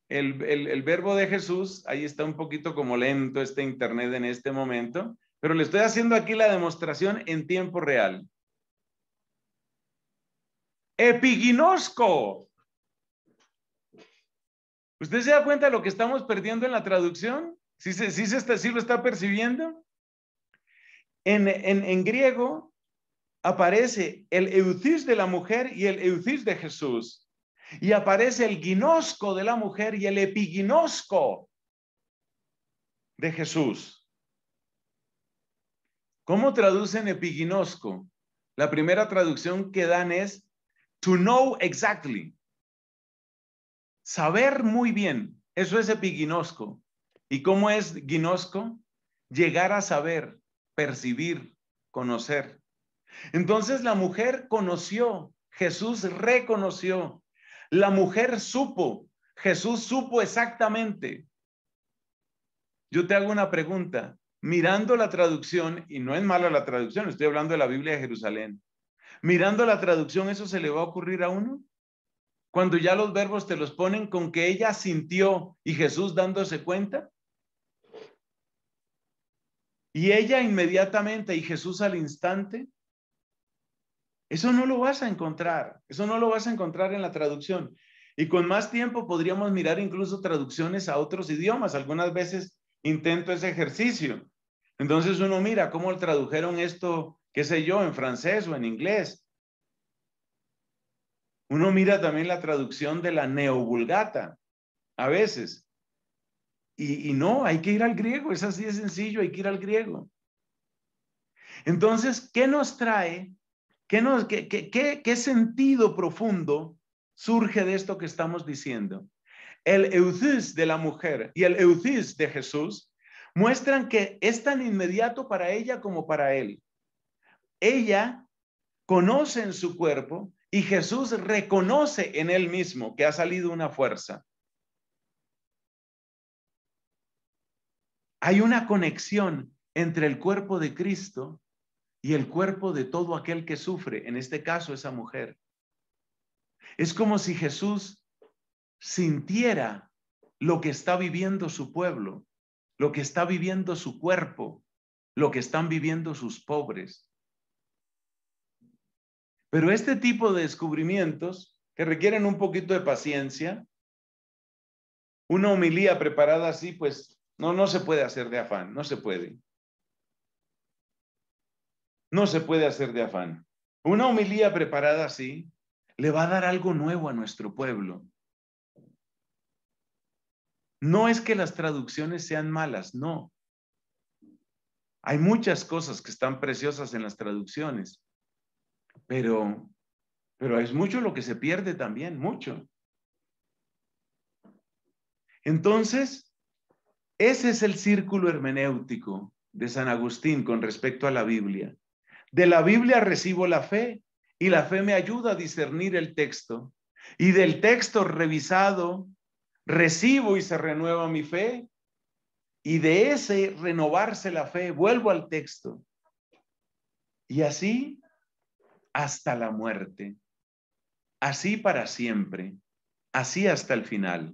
El, verbo de Jesús, ahí está un poquito como lento este internet en este momento, pero le estoy haciendo aquí la demostración en tiempo real. Epignosco. ¿Usted se da cuenta de lo que estamos perdiendo en la traducción? ¿Sí, se, lo está percibiendo? En, griego aparece el eucis de la mujer y el eucis de Jesús. Y aparece el ginosco de la mujer y el epiginosco de Jesús. ¿Cómo traducen epiginosco? La primera traducción que dan es to know exactly saber muy bien, eso es epiginosco. ¿Y cómo es ginosco? Llegar a saber, percibir, conocer. Entonces la mujer conoció, Jesús reconoció, la mujer supo, Jesús supo exactamente. Yo te hago una pregunta, mirando la traducción, y no es mala la traducción, estoy hablando de la Biblia de Jerusalén, mirando la traducción, ¿eso se le va a ocurrir a uno? cuando ya los verbos te los ponen con que ella sintió y Jesús dándose cuenta? Y ella inmediatamente y Jesús al instante. Eso no lo vas a encontrar, eso no lo vas a encontrar en la traducción. Y con más tiempo podríamos mirar incluso traducciones a otros idiomas. Algunas veces intento ese ejercicio. Entonces uno mira cómo tradujeron esto, qué sé yo, en francés o en inglés. Uno mira también la traducción de la neovulgata a veces. Y, no, hay que ir al griego, es así de sencillo, hay que ir al griego. Entonces, ¿qué nos trae? ¿Qué, qué sentido profundo surge de esto que estamos diciendo? El eucis de la mujer y el eucis de Jesús muestran que es tan inmediato para ella como para él. Ella conoce en su cuerpo y Jesús reconoce en él mismo que ha salido una fuerza. Hay una conexión entre el cuerpo de Cristo y el cuerpo de todo aquel que sufre, en este caso esa mujer. Es como si Jesús sintiera lo que está viviendo su pueblo, lo que está viviendo su cuerpo, lo que están viviendo sus pobres, pero este tipo de descubrimientos que requieren un poquito de paciencia, una homilía preparada así, pues no, no se puede hacer de afán, no se puede. No se puede hacer de afán. Una homilía preparada así le va a dar algo nuevo a nuestro pueblo. No es que las traducciones sean malas, no. Hay muchas cosas que están preciosas en las traducciones, pero, pero es mucho lo que se pierde también, mucho. Entonces, ese es el círculo hermenéutico de San Agustín con respecto a la Biblia. De la Biblia recibo la fe y la fe me ayuda a discernir el texto. Y del texto revisado recibo y se renueva mi fe. Y de ese renovarse la fe vuelvo al texto. Y así hasta la muerte, así para siempre, así hasta el final.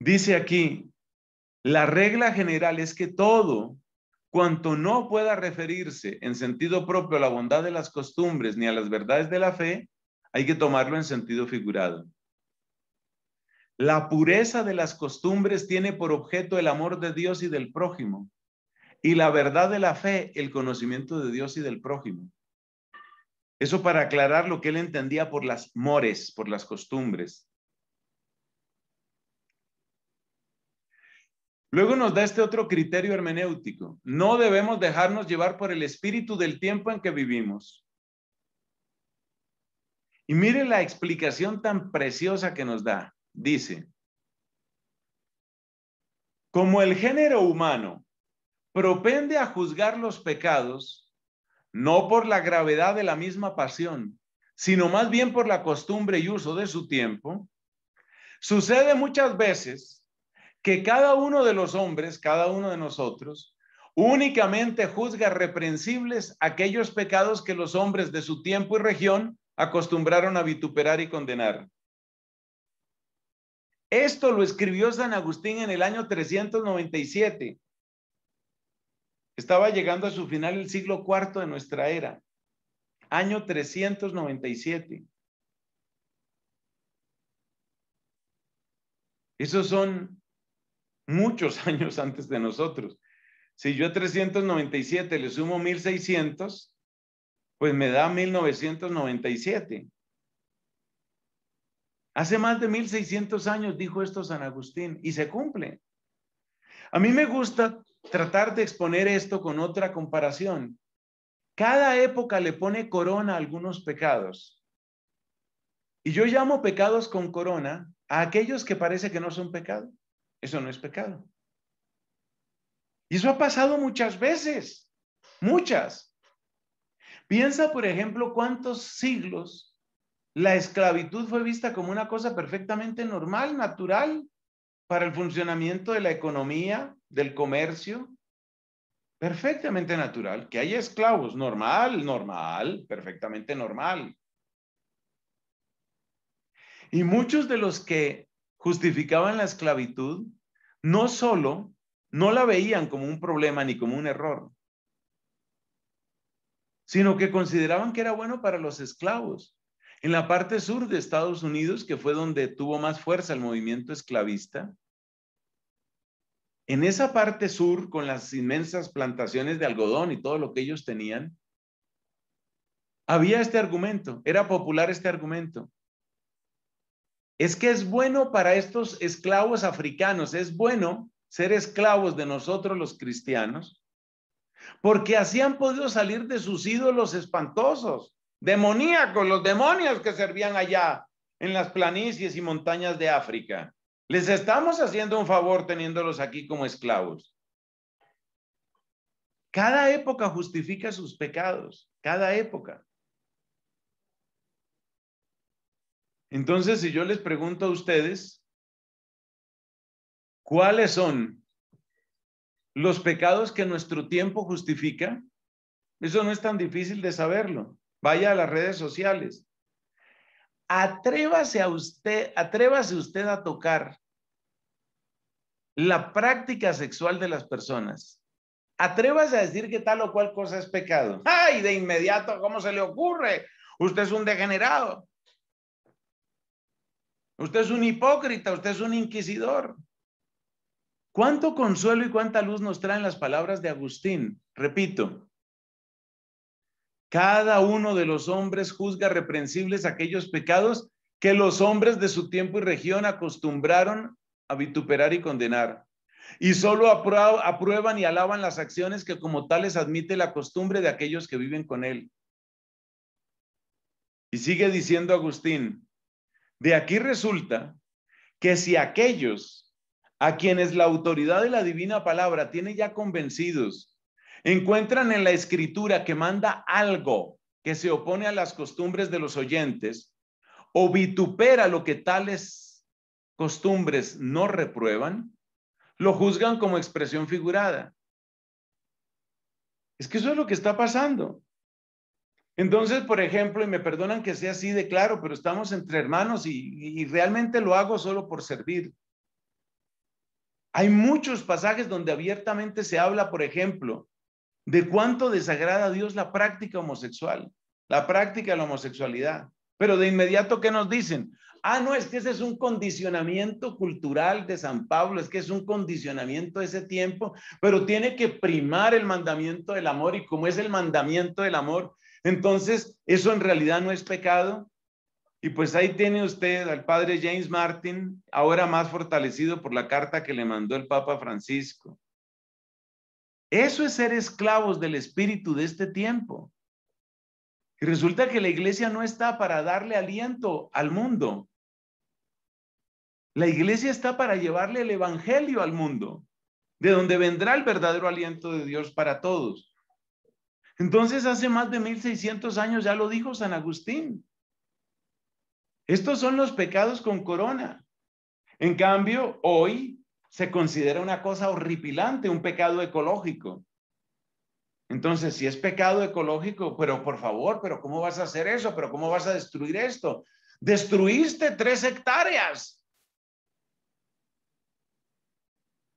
Dice aquí, la regla general es que todo cuanto no pueda referirse en sentido propio a la bondad de las costumbres ni a las verdades de la fe, hay que tomarlo en sentido figurado. La pureza de las costumbres tiene por objeto el amor de Dios y del prójimo y la verdad de la fe, el conocimiento de Dios y del prójimo. Eso para aclarar lo que él entendía por las mores, por las costumbres. Luego nos da este otro criterio hermenéutico. No debemos dejarnos llevar por el espíritu del tiempo en que vivimos. Y mire la explicación tan preciosa que nos da. Dice, como el género humano propende a juzgar los pecados, no por la gravedad de la misma pasión, sino más bien por la costumbre y uso de su tiempo, sucede muchas veces que cada uno de los hombres, cada uno de nosotros, únicamente juzga reprensibles aquellos pecados que los hombres de su tiempo y región acostumbraron a vituperar y condenar. Esto lo escribió San Agustín en el año 397 estaba llegando a su final el siglo IV de nuestra era, año 397. Esos son muchos años antes de nosotros. Si yo a 397 le sumo 1600, pues me da 1997. Hace más de 1600 años dijo esto San Agustín y se cumple. A mí me gusta tratar de exponer esto con otra comparación. Cada época le pone corona a algunos pecados. Y yo llamo pecados con corona a aquellos que parece que no son pecado. Eso no es pecado. Y eso ha pasado muchas veces, muchas. Piensa, por ejemplo, cuántos siglos la esclavitud fue vista como una cosa perfectamente normal, natural para el funcionamiento de la economía, del comercio, perfectamente natural. Que haya esclavos, normal, normal, perfectamente normal. Y muchos de los que justificaban la esclavitud no solo no la veían como un problema ni como un error, sino que consideraban que era bueno para los esclavos, en la parte sur de Estados Unidos, que fue donde tuvo más fuerza el movimiento esclavista, en esa parte sur, con las inmensas plantaciones de algodón y todo lo que ellos tenían, había este argumento, era popular este argumento. Es que es bueno para estos esclavos africanos, es bueno ser esclavos de nosotros los cristianos, porque así han podido salir de sus ídolos espantosos demoníacos, los demonios que servían allá en las planicies y montañas de África. Les estamos haciendo un favor teniéndolos aquí como esclavos. Cada época justifica sus pecados, cada época. Entonces, si yo les pregunto a ustedes, ¿cuáles son los pecados que nuestro tiempo justifica? Eso no es tan difícil de saberlo. Vaya a las redes sociales. Atrévase a usted, atrévase usted a tocar la práctica sexual de las personas. Atrévase a decir que tal o cual cosa es pecado. ¡Ay! De inmediato, ¿cómo se le ocurre? Usted es un degenerado. Usted es un hipócrita, usted es un inquisidor. ¿Cuánto consuelo y cuánta luz nos traen las palabras de Agustín? Repito, cada uno de los hombres juzga reprensibles aquellos pecados que los hombres de su tiempo y región acostumbraron a vituperar y condenar. Y solo aprueban y alaban las acciones que como tales admite la costumbre de aquellos que viven con él. Y sigue diciendo Agustín, de aquí resulta que si aquellos a quienes la autoridad de la divina palabra tiene ya convencidos encuentran en la escritura que manda algo que se opone a las costumbres de los oyentes o vitupera lo que tales costumbres no reprueban, lo juzgan como expresión figurada. Es que eso es lo que está pasando. Entonces, por ejemplo, y me perdonan que sea así de claro, pero estamos entre hermanos y, realmente lo hago solo por servir. Hay muchos pasajes donde abiertamente se habla, por ejemplo, de cuánto desagrada a Dios la práctica homosexual, la práctica de la homosexualidad. Pero de inmediato, ¿qué nos dicen? Ah, no, es que ese es un condicionamiento cultural de San Pablo, es que es un condicionamiento de ese tiempo, pero tiene que primar el mandamiento del amor y como es el mandamiento del amor, entonces eso en realidad no es pecado. Y pues ahí tiene usted al padre James Martin, ahora más fortalecido por la carta que le mandó el Papa Francisco. Eso es ser esclavos del espíritu de este tiempo. Y resulta que la iglesia no está para darle aliento al mundo. La iglesia está para llevarle el evangelio al mundo, de donde vendrá el verdadero aliento de Dios para todos. Entonces, hace más de 1600 años ya lo dijo San Agustín. Estos son los pecados con corona. En cambio, hoy se considera una cosa horripilante, un pecado ecológico. Entonces, si es pecado ecológico, pero por favor, pero ¿cómo vas a hacer eso? ¿Pero cómo vas a destruir esto? Destruiste tres hectáreas.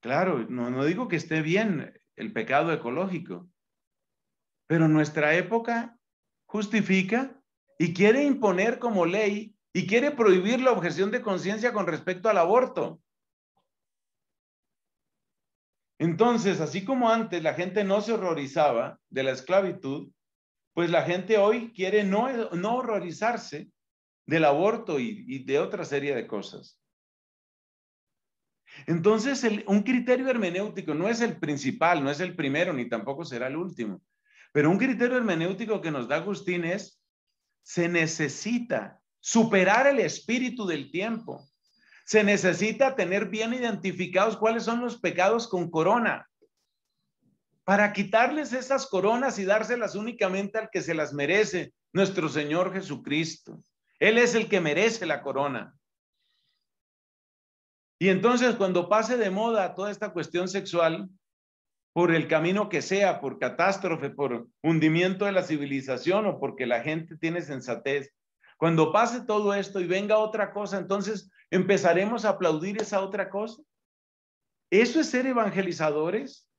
Claro, no, no digo que esté bien el pecado ecológico, pero nuestra época justifica y quiere imponer como ley y quiere prohibir la objeción de conciencia con respecto al aborto. Entonces, así como antes la gente no se horrorizaba de la esclavitud, pues la gente hoy quiere no, eh, horrorizarse del aborto y, de otra serie de cosas. Entonces, un criterio hermenéutico no es el principal, no es el primero, ni tampoco será el último, pero un criterio hermenéutico que nos da Agustín es, se necesita superar el espíritu del tiempo se necesita tener bien identificados cuáles son los pecados con corona para quitarles esas coronas y dárselas únicamente al que se las merece, nuestro Señor Jesucristo. Él es el que merece la corona. Y entonces cuando pase de moda toda esta cuestión sexual, por el camino que sea, por catástrofe, por hundimiento de la civilización o porque la gente tiene sensatez, cuando pase todo esto y venga otra cosa, entonces empezaremos a aplaudir esa otra cosa. ¿Eso es ser evangelizadores?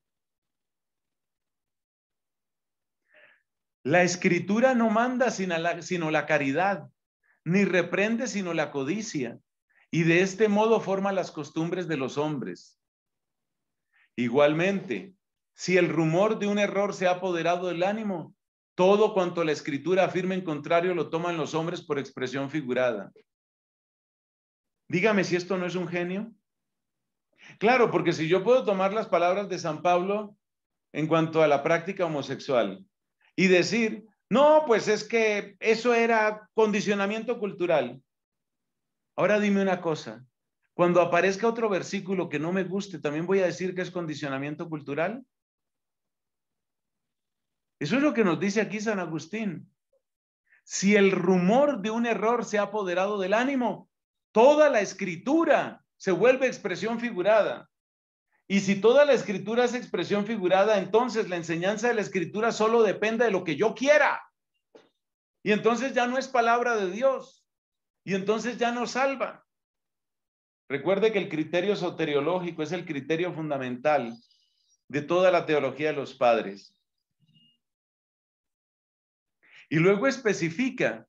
La escritura no manda sino la caridad, ni reprende sino la codicia, y de este modo forma las costumbres de los hombres. Igualmente, si el rumor de un error se ha apoderado del ánimo, todo cuanto la escritura afirma en contrario lo toman los hombres por expresión figurada. Dígame si esto no es un genio. Claro, porque si yo puedo tomar las palabras de San Pablo en cuanto a la práctica homosexual y decir, no, pues es que eso era condicionamiento cultural. Ahora dime una cosa, cuando aparezca otro versículo que no me guste, ¿también voy a decir que es condicionamiento cultural? Eso es lo que nos dice aquí San Agustín. Si el rumor de un error se ha apoderado del ánimo, toda la escritura se vuelve expresión figurada. Y si toda la escritura es expresión figurada, entonces la enseñanza de la escritura solo depende de lo que yo quiera. Y entonces ya no es palabra de Dios. Y entonces ya no salva. Recuerde que el criterio soteriológico es el criterio fundamental de toda la teología de los padres. Y luego especifica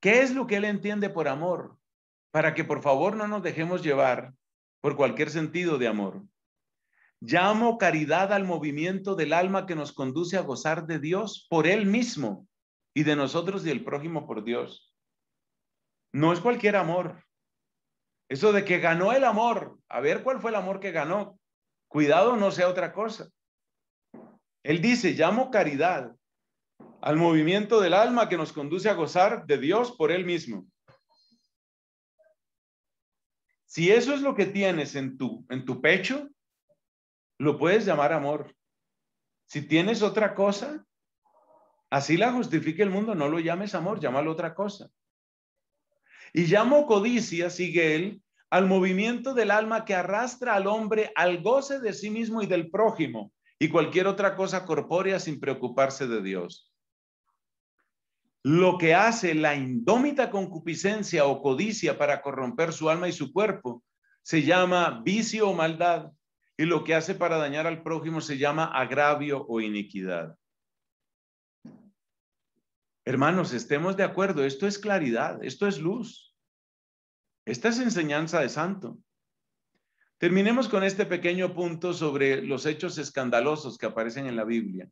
qué es lo que él entiende por amor, para que por favor no nos dejemos llevar por cualquier sentido de amor. Llamo caridad al movimiento del alma que nos conduce a gozar de Dios por Él mismo y de nosotros y el prójimo por Dios. No es cualquier amor. Eso de que ganó el amor, a ver cuál fue el amor que ganó. Cuidado, no sea otra cosa. Él dice, llamo caridad al movimiento del alma que nos conduce a gozar de Dios por Él mismo. Si eso es lo que tienes en tu, en tu pecho, lo puedes llamar amor. Si tienes otra cosa, así la justifique el mundo, no lo llames amor, llámalo otra cosa. Y llamo codicia, sigue él, al movimiento del alma que arrastra al hombre al goce de sí mismo y del prójimo y cualquier otra cosa corpórea sin preocuparse de Dios lo que hace la indómita concupiscencia o codicia para corromper su alma y su cuerpo se llama vicio o maldad y lo que hace para dañar al prójimo se llama agravio o iniquidad. Hermanos, estemos de acuerdo, esto es claridad, esto es luz. Esta es enseñanza de santo. Terminemos con este pequeño punto sobre los hechos escandalosos que aparecen en la Biblia.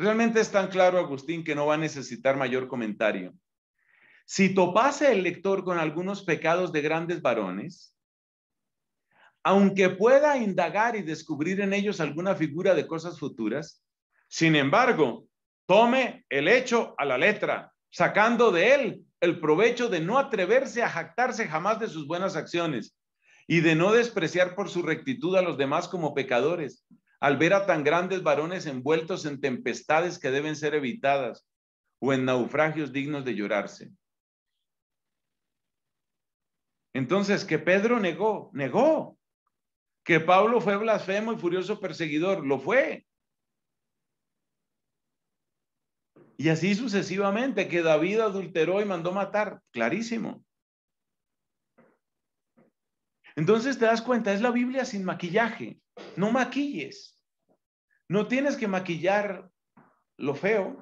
Realmente es tan claro, Agustín, que no va a necesitar mayor comentario. Si topase el lector con algunos pecados de grandes varones, aunque pueda indagar y descubrir en ellos alguna figura de cosas futuras, sin embargo, tome el hecho a la letra, sacando de él el provecho de no atreverse a jactarse jamás de sus buenas acciones y de no despreciar por su rectitud a los demás como pecadores, al ver a tan grandes varones envueltos en tempestades que deben ser evitadas o en naufragios dignos de llorarse. Entonces, que Pedro negó, negó. Que Pablo fue blasfemo y furioso perseguidor, lo fue. Y así sucesivamente, que David adulteró y mandó matar, clarísimo. Entonces te das cuenta, es la Biblia sin maquillaje. No maquilles. No tienes que maquillar lo feo,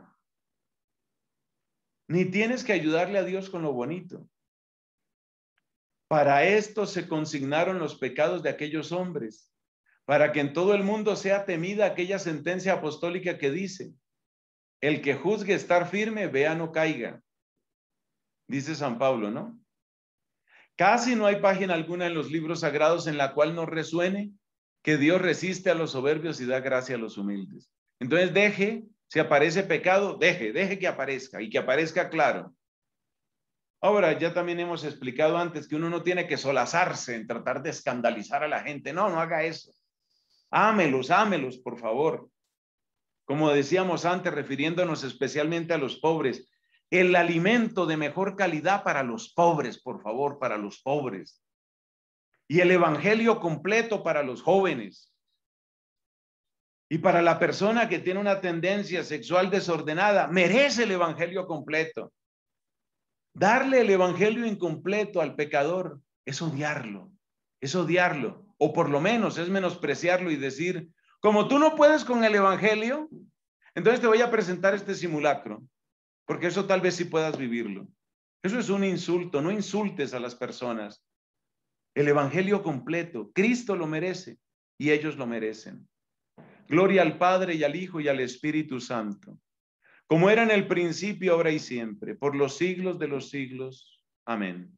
ni tienes que ayudarle a Dios con lo bonito. Para esto se consignaron los pecados de aquellos hombres, para que en todo el mundo sea temida aquella sentencia apostólica que dice, el que juzgue estar firme, vea no caiga. Dice San Pablo, ¿no? Casi no hay página alguna en los libros sagrados en la cual no resuene que Dios resiste a los soberbios y da gracia a los humildes. Entonces deje, si aparece pecado, deje, deje que aparezca y que aparezca claro. Ahora, ya también hemos explicado antes que uno no tiene que solazarse en tratar de escandalizar a la gente. No, no haga eso. Ámelos, ámelos, por favor. Como decíamos antes, refiriéndonos especialmente a los pobres, el alimento de mejor calidad para los pobres, por favor, para los pobres. Y el Evangelio completo para los jóvenes. Y para la persona que tiene una tendencia sexual desordenada, merece el Evangelio completo. Darle el Evangelio incompleto al pecador es odiarlo, es odiarlo, o por lo menos es menospreciarlo y decir, como tú no puedes con el Evangelio, entonces te voy a presentar este simulacro porque eso tal vez sí puedas vivirlo. Eso es un insulto, no insultes a las personas. El Evangelio completo, Cristo lo merece y ellos lo merecen. Gloria al Padre y al Hijo y al Espíritu Santo, como era en el principio, ahora y siempre, por los siglos de los siglos. Amén.